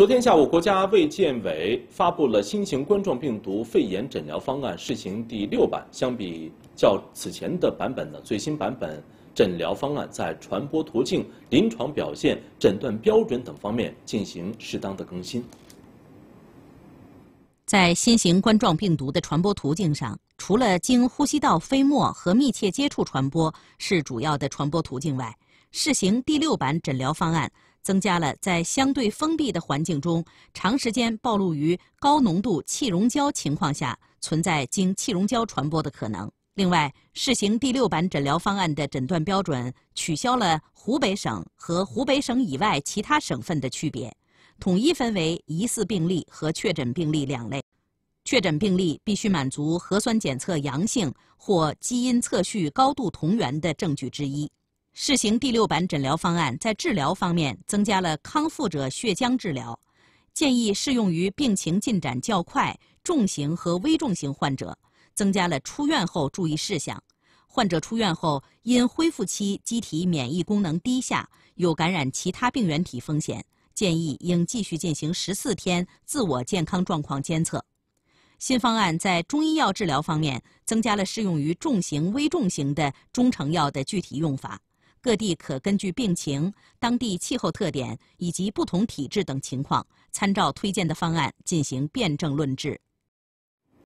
昨天下午，国家卫健委发布了新型冠状病毒肺炎诊疗方案试行第六版，相比较此前的版本的最新版本，诊疗方案在传播途径、临床表现、诊断标准等方面进行适当的更新。在新型冠状病毒的传播途径上，除了经呼吸道飞沫和密切接触传播是主要的传播途径外，试行第六版诊疗方案。增加了在相对封闭的环境中长时间暴露于高浓度气溶胶情况下存在经气溶胶传播的可能。另外，试行第六版诊疗方案的诊断标准取消了湖北省和湖北省以外其他省份的区别，统一分为疑似病例和确诊病例两类。确诊病例必须满足核酸检测阳性或基因测序高度同源的证据之一。试行第六版诊疗方案在治疗方面增加了康复者血浆治疗，建议适用于病情进展较快、重型和危重型患者；增加了出院后注意事项。患者出院后，因恢复期机体免疫功能低下，有感染其他病原体风险，建议应继续进行十四天自我健康状况监测。新方案在中医药治疗方面增加了适用于重型、危重型的中成药的具体用法。各地可根据病情、当地气候特点以及不同体质等情况，参照推荐的方案进行辨证论治。